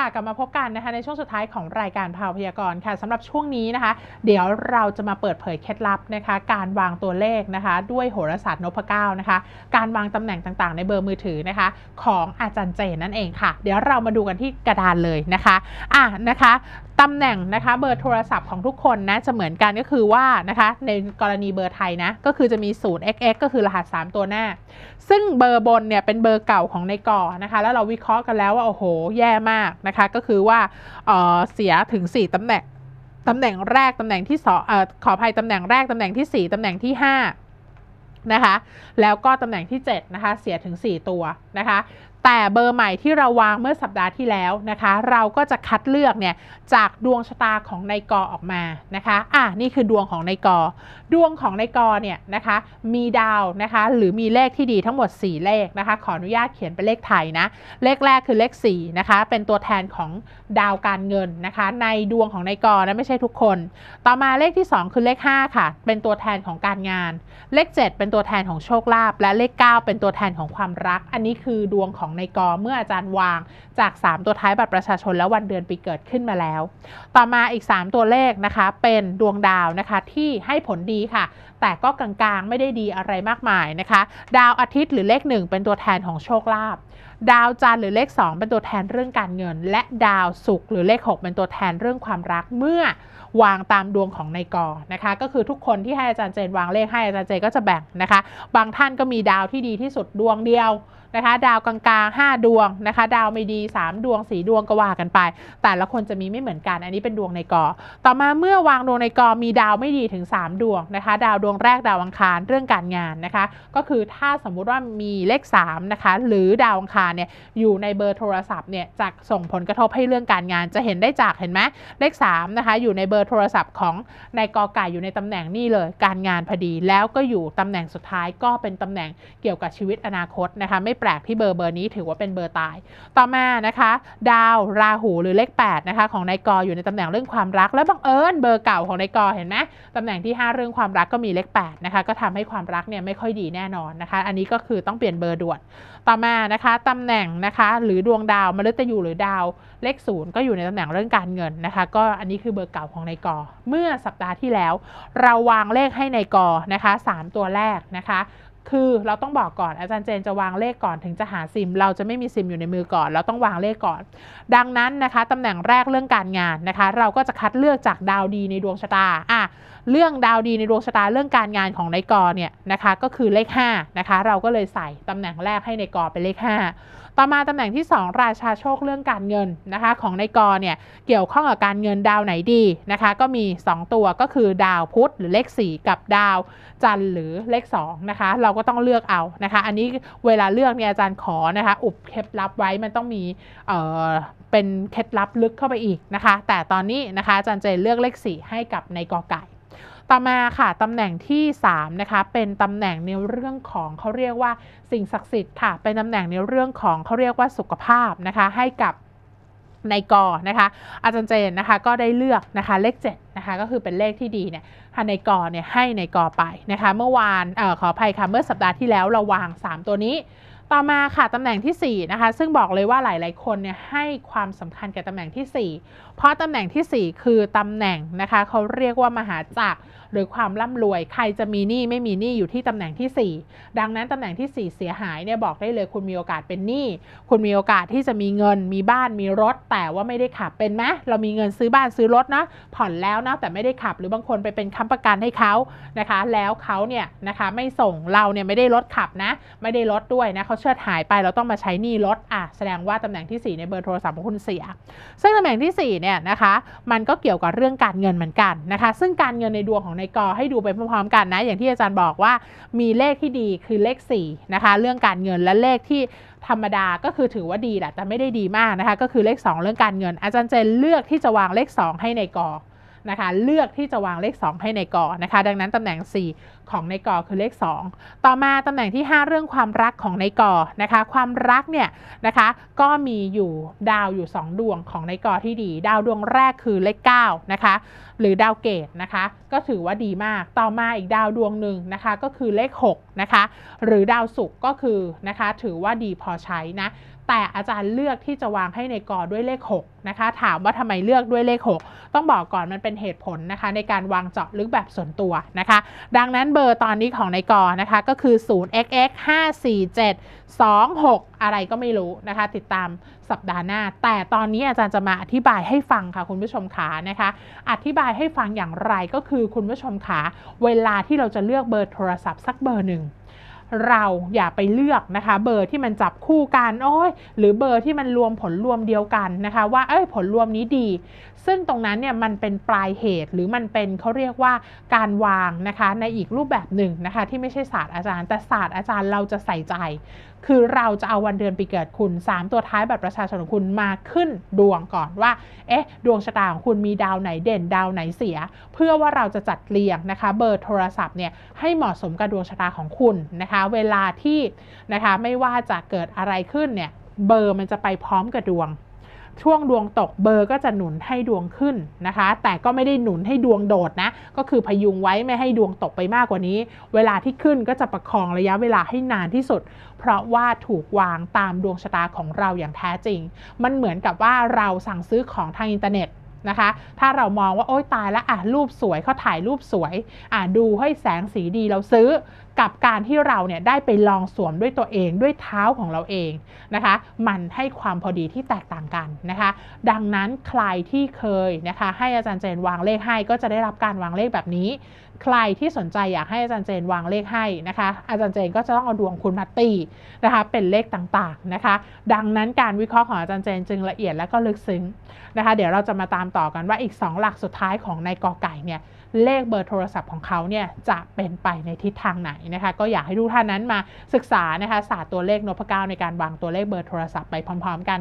ค่ะกลับมาพบกันนะคะในช่วงสุดท้ายของรายการพาวพยากรณ์ค่ะสำหรับช่วงนี้นะคะ เดี๋ยวเราจะมาเปิดเผยเคล็ดลับนะคะการวางตัวเลขนะคะด้วยโหราศาสตร์นพเก้านะคะการวางตำแหน่งต่างๆในเบอร์มือถือนะคะของอาจารย์เจนนั่นเองค่ะ เดี๋ยวเรามาดูกันที่กระดานเลยนะคะอ่ะนะคะตำแหน่งนะคะเบอร์โทรศัพท์ของทุกคนนะจะเหมือนกันก็คือว่านะคะในกรณีเบอร์ไทยนะก็คือจะมี 0xx ก็คือรหัส 3 ตัวหน้า ซึ่งเบอร์บนเนี่ยเป็นเบอร์เก่าของในก่อนะคะแล้วเราวิเคราะห์กันแล้วว่าโอ้โหแย่มากนะนะคะก็คือว่าเสียถึง 4ตำแหน่งตำแหน่งแรกตำแหน่งที่สองขออภัยตำแหน่งแรกตำแหน่งที่ 4ตำแหน่งที่5นะคะแล้วก็ตำแหน่งที่7นะคะเสียถึง 4 ตัวนะคะแต่เบอร์ใหม่ที่เราวางเมื่อสัปดาห์ที่แล้วนะคะ เราก็จะคัดเลือกเนี่ยจากดวงชะตาของนายกอออกมานะคะอ่ะนี่คือดวงของนายกอดวงของนายกอเนี่ยนะคะ มีดาวนะคะหรือมีเลขที่ดีทั้งหมด 4 เลขนะคะขออนุญาตเขียนเป็นเลขไทยนะเลขแรกคือเลข4นะคะเป็นตัวแทนของดาวการเงินนะคะ ในดวงของนายกอนะไม่ใช่ทุกคน ต่อมาเลขที่ 2 คือเลข5ค่ะเป็นตัวแทนของการงานเลข7 เป็นตัวแทนของโชคลาภและเลข9เป็นตัวแทนของความรัก อันนี้คือดวงของของในกอเมื่ออาจารย์วางจาก 3 ตัวท้ายบัตรประชาชนและวันเดือนปีเกิดขึ้นมาแล้ว ต่อมาอีก 3 ตัวเลขนะคะเป็นดวงดาวนะคะที่ให้ผลดีค่ะแต่ก็กลาง ๆ ไม่ได้ดีอะไรมากมายนะคะ ดาวอาทิตย์หรือเลข 1 เป็นตัวแทนของโชคลาภดาวจันทร์หรือเลข 2 เป็นตัวแทนเรื่องการเงิน และดาวศุกร์หรือเลข 6 เป็นตัวแทนเรื่องความรักเมื่อวางตามดวงของในกอนะคะก็คือทุกคนที่ให้อาจารย์เจน วางเลขให้อาจารย์เจนก็จะแบ่งนะคะ บางท่านก็มีดาวที่ดีที่สุดดวงเดียวนะคะ ดาวกลางๆ 5 ดวงนะคะ ดาวไม่ดี 3 ดวง4ดวงก็ว่ากันไป แต่ละคนจะมีไม่เหมือนกัน อันนี้เป็นดวงในกอต่อมาเมื่อวางดวงในกอมีดาวไม่ดีถึง 3 ดวงนะคะดาวดวงงแรกดาวอังคารเรื่องการงานนะคะ ก็คือถ้าสมมุติว่ามีเลข 3 นะคะหรือดาวอังคารเนี่ยอยู่ในเบอร์โทรศัพท์เนี่ยจะส่งผลกระทบให้เรื่องการงานจะเห็นได้จากเห็นไหมเลข3นะคะอยู่ในเบอร์โทรศัพท์ของนายกอไก่อยู่ในตำแหน่งนี่เลยการงานพอดี แล้วก็อยู่ตำแหน่งสุดท้ายก็เป็นตำแหน่งเกี่ยวกับชีวิตอนาคตนะคะไม่แปลกที่เบอร์เบอร์นี้ถือว่าเป็นเบอร์ตาย ต่อมานะคะ ดาวราหูหรือเลข 8 นะคะ ของนายกออยู่ในตำแหน่งเรื่องความรักและบังเอิญเบอร์เก่าของนายกอเห็นไหมตำแหน่งที่ 5 เรื่องความรักก็มีเลเลข8นะคะก็ทำให้ความรักเนี่ยไม่ค่อยดีแน่นอนนะคะ อันนี้ก็คือต้องเปลี่ยนเบอร์ด่วนต่อมานะคะตำแหน่งนะคะ หรือดวงดาวมฤตยูหรือดาวเลขศูนย์ก็อยู่ในตำแหน่งเรื่องการเงินนะคะ ก็อันนี้คือเบอร์เก่าของนายกเมื่อสัปดาห์ที่แล้ว เราวางเลขให้ในายกนะคะ 3 ตัวแรกนะคะคือเราต้องบอกก่อน อาจารย์เจนจะวางเลขก่อนถึงจะหาซิม เราจะไม่มีซิมอยู่ในมือก่อน เราต้องวางเลขก่อน ดังนั้นนะคะ ตำแหน่งแรกเรื่องการงานนะคะ เราก็จะคัดเลือกจากดาวดีในดวงชะตาอ่ะเรื่องดาวดีในดวงชะตาเรื่องการงานของนายกเนี่ยนะคะก็คือเลข5นะคะเราก็เลยใส่ตำแหน่งแรกให้ในายกอเป็นเลข5่อมาตำแหน่งที่ 2 ราชาโชคเรื่องการเงินนะคะของในกรเนี่ยเกี่ยวข้องกับการเงินดาวไหนดีนะคะก็มี 2 ตัวก็คือดาวพุธ หรือเลข4กับดาวจันทร์หรือเลข2นะคะเราก็ต้องเลือกเอานะคะอันนี้เวลาเลือกเนี่ยอาจารย์ขอนะคะอุบเคล็ดลับไว้มันต้องมีเอ่อเป็นเคล็ดลับลึกเข้าไปอีกนะคะแต่ตอนนี้นะคะอาจารย์เจเลือกเลข4ให้กับในกอไก่ต่อมาค่ะตำแหน่งที่3นะคะเป็นตำแหน่งในเรื่องของเขาเรียกว่าสิ่งศักดิ์สิทธิ์ค่ะเป็นตำแหน่งในเรื่องของเขาเรียกว่าสุขภาพนะคะให้กับในกอนะคะอาจารย์เจนนะคะก็ได้เลือกนะคะเลข7นะคะก็คือเป็นเลขที่ดีเนี่ยค่ะในกอเนี่ยให้ในกอไปนะคะเมื่อวานเอ่อขออภัยค่ะเมื่อสัปดาห์ที่แล้วเราวาง 3 ตัวนี้ต่อมาค่ะตำแหน่งที่4นะคะซึ่งบอกเลยว่าหลาย ๆคนเนี่ยให้ความสำคัญกับตำแหน่งที่ 4 เพราะตำแหน่งที่ 4 คือตำแหน่งนะคะเขาเรียกว่ามหาจักรหรือความร่ำรวยใครจะมีหนี้ไม่มีหนี้อยู่ที่ตำแหน่งที่ 4 ดังนั้นตำแหน่งที่ 4 เสียหายเนี่ยบอกได้เลยคุณมีโอกาสเป็นหนี้คุณมีโอกาสที่จะมีเงินมีบ้านมีรถแต่ว่าไม่ได้ขับเป็นไหมเรามีเงินซื้อบ้านซื้อรถนะผ่อนแล้วนะแต่ไม่ได้ขับหรือบางคนไปเป็นค้ำประกันให้เขานะคะ แล้วเขาเนี่ยนะคะไม่ส่งเราเนี่ยไม่ได้รถขับนะ ไม่ได้รถด้วยนะเขาเชิดหายไปเราต้องมาใช้หนี้ลดอ่ะแสดงว่าตำแหน่งที่4 ในเบอร์โทรศัพท์ของคุณเสียซึ่งตำแหน่งที่ 4เนี่ยนะคะมันก็เกี่ยวกับเรื่องการเงินเหมือนกันนะคะซึ่งการเงินในดวงของนายกอให้ดูไปพร้อมๆกันนะอย่างที่อาจารย์บอกว่ามีเลขที่ดีคือเลข4นะคะเรื่องการเงินและเลขที่ธรรมดาก็คือถือว่าดีแหละแต่ไม่ได้ดีมากนะคะก็คือเลข 2 เรื่องการเงิน อาจารย์เจนเลือกที่จะวางเลข 2 ให้ในกอนะคะเลือกที่จะวางเลข 2 ให้ในกอนะคะ ดังนั้นตำแหน่ง4ของในกอคือเลข 2 ต่อมาตำแหน่งที่ 5 เรื่องความรักของในกอนะคะ ความรักเนี่ยนะคะ ก็มีอยู่ดาวอยู่2ดวงของในกอที่ดีดาวดวงแรกคือเลข9นะคะหรือดาวเกตนะคะ ก็ถือว่าดีมาก ต่อมาอีกดาวดวงหนึ่งนะคะ ก็คือเลข6นะคะหรือดาวศุกร์ก็คือนะคะ ถือว่าดีพอใช้นะแต่อาจารย์เลือกที่จะวางให้ในกอด้วยเลข6นะคะถามว่าทำไมเลือกด้วยเลข 6 ต้องบอกก่อนมันเป็นเหตุผลนะคะในการวางเจาะลึกแบบส่วนตัวนะคะ ดังนั้นเบอร์ตอนนี้ของในกอนะคะก็คือ 0xx 547 26 อะไรก็ไม่รู้นะคะ ติดตามสัปดาห์หน้า แต่ตอนนี้อาจารย์จะมาอธิบายให้ฟังค่ะคุณผู้ชมขานะคะอธิบายให้ฟังอย่างไรก็คือคุณผู้ชมขาเวลาที่เราจะเลือกเบอร์โทรศัพท์สักเบอร์หนึ่งเราอย่าไปเลือกนะคะ เบอร์ที่มันจับคู่กันโอ้ยหรือเบอร์ที่มันรวมผลรวมเดียวกันนะคะ ว่าเอ้ยผลรวมนี้ดี ซึ่งตรงนั้นเนี่ยมันเป็นปลายเหตุหรือมันเป็นเขาเรียกว่าการวางนะคะ ในอีกรูปแบบหนึ่งนะคะ ที่ไม่ใช่ศาสตร์อาจารย์ แต่ศาสตร์อาจารย์เราจะใส่ใจ คือเราจะเอาวันเดือนปีเกิดคุณ 3 ตัวท้ายบัตรประชาชนของคุณมาขึ้นดวงก่อนว่า เอ๊ะ ดวงชะตาของคุณมีดาวไหนเด่นดาวไหนเสีย เพื่อว่าเราจะจัดเรียงนะคะ เบอร์โทรศัพท์เนี่ยให้เหมาะสมกับดวงชะตาของคุณนะคะคะเวลาที่นะคะไม่ว่าจะเกิดอะไรขึ้นเนี่ยเบอร์มันจะไปพร้อมกับดวง ช่วงดวงตกเบอร์ก็จะหนุนให้ดวงขึ้นนะคะ แต่ก็ไม่ได้หนุนให้ดวงโดดนะก็คือพยุงไว้ไม่ให้ดวงตกไปมากกว่านี้ เวลาที่ขึ้นก็จะประคองระยะเวลาให้นานที่สุด เพราะว่าถูกวางตามดวงชะตาของเราอย่างแท้จริง มันเหมือนกับว่าเราสั่งซื้อของทางอินเทอร์เน็ตนะคะถ้าเรามองว่าโอ๊ยตายแล้วอ่ะรูปสวยเขาถ่ายรูปสวยอ่ะดูให้แสงสีดีเราซื้อกับการที่เราเนี่ยได้ไปลองสวมด้วยตัวเองด้วยเท้าของเราเองนะคะมันให้ความพอดีที่แตกต่างกันนะคะ ดังนั้นใครที่เคยนะคะให้อาจารย์เจนวางเลขให้ ก็จะได้รับการวางเลขแบบนี้ ใครที่สนใจอยากให้อาจารย์เจนวางเลขให้นะคะอาจารย์เจนก็จะต้องเอาดวงคุณมาตีนะคะเป็นเลขต่างๆนะคะดังนั้นการวิเคราะห์ของอาจารย์เจนจึงละเอียดและก็ลึกซึ้งนะคะ เดี๋ยวเราจะมาตามต่อกันว่าอีก2หลักสุดท้ายของ นายกอไก่ เนี่ย เลขเบอร์โทรศัพท์ของเขาเนี่ย จะเป็นไปในทิศ ทางไหน นะคะ ก็อยาก ให้ทุกท่านนั้นมาศึกษา นะคะ ศาสตร์ ตัวเลขนพเก้า ในการ วาง ตัวเลข เบอร์โทรศัพท์ไปพร้อม ๆ กัน